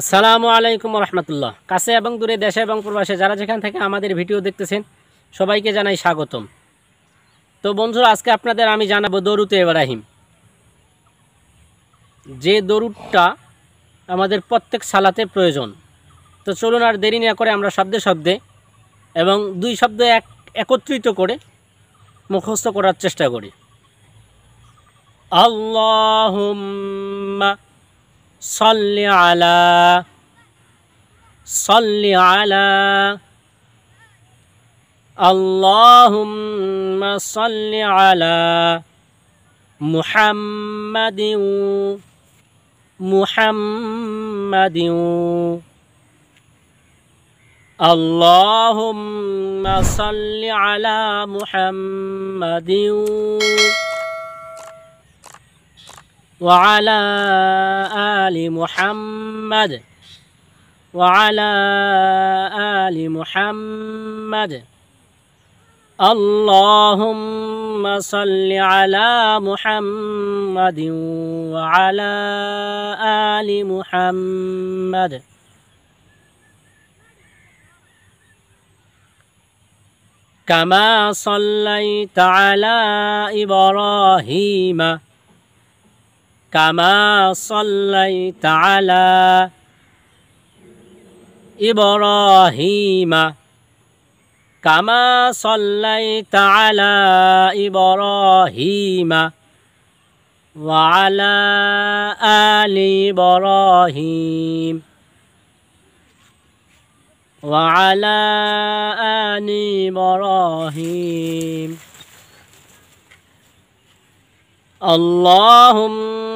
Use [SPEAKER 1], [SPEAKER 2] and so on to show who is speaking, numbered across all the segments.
[SPEAKER 1] আসসালামু আলাইকুম রহমতুল্লাহ কাছে এবং দূরে দেশে এবং প্রবাসে যারা যেখান থেকে আমাদের ভিডিও দেখতেছেন সবাইকে জানাই স্বাগতম তো বন্ধুরা আজকে আপনাদের আমি জানাবো দরুতে এবারাহিম যে দরুদটা আমাদের প্রত্যেক সালাতে প্রয়োজন তো চলুন আর দেরি না করে আমরা শব্দে শব্দে এবং দুই শব্দ এক একত্রিত করে মুখস্থ করার চেষ্টা করি আল্লাহ صل على صل على اللهم صل على محمد محمد اللهم صل على محمد وعلى آل محمد وعلى آل محمد اللهم صل على محمد وعلى آل محمد كما صليت على إبراهيم كما صليت على إبراهيم كما صليت على إبراهيم وعلى آل إبراهيم وعلى آل إبراهيم اللهم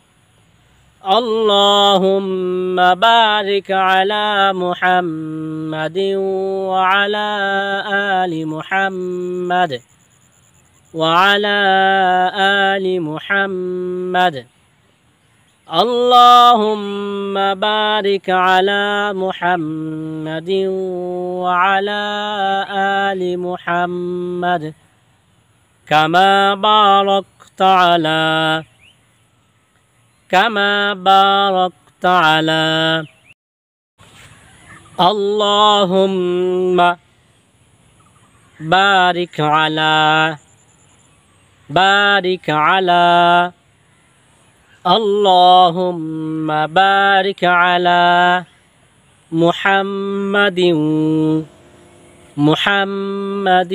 [SPEAKER 1] اللهم بارك على محمد وعلى آل محمد وعلى آل محمد اللهم بارك على محمد وعلى آل محمد كما باركت على كما باركت على اللهم بارك على بارك على اللهم بارك على محمد محمد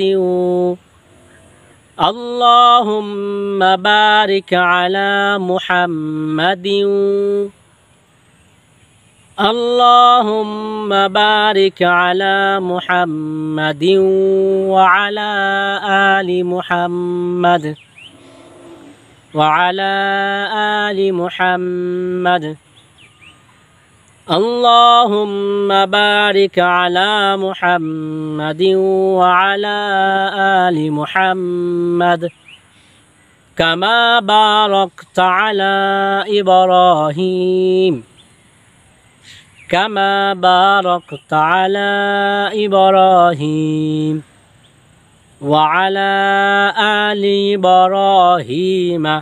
[SPEAKER 1] اللهم بارك على محمد اللهم بارك على محمد وعلى آل محمد وعلى آل محمد اللهم بارك على محمد وعلى آل محمد كما باركت على إبراهيم كما باركت على إبراهيم وعلى آل إبراهيم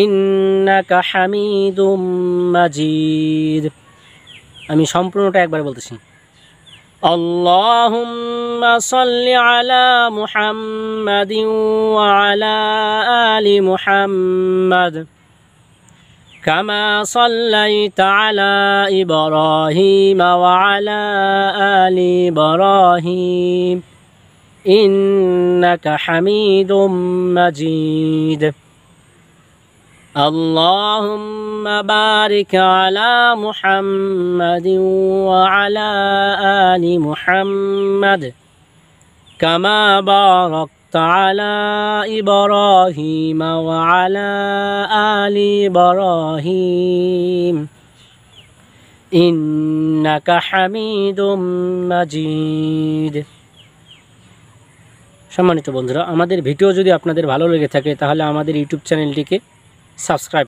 [SPEAKER 1] ইন্নাকা হামিদুম মাজিদ আমি সম্পূর্ণটা একবার বলতেছি আল্লাহুম্মা সাল্লি আলা মুহাম্মাদিন ওয়া আলা আলি মুহাম্মাদ كما صليت على إبراهيم وعلى آل إبراهيم إنك حميد مجيد اللهم بارك على محمد وعلى آل محمد كما باركت على إبراهيم وعلى آل إبراهيم إنك حميد مجيد সম্মানিত বন্ধুরা আমাদের ভিডিও যদি আপনাদের ভালো লেগে থাকে তাহলে আমাদের ইউটিউব চ্যানেলটিকে subscribe.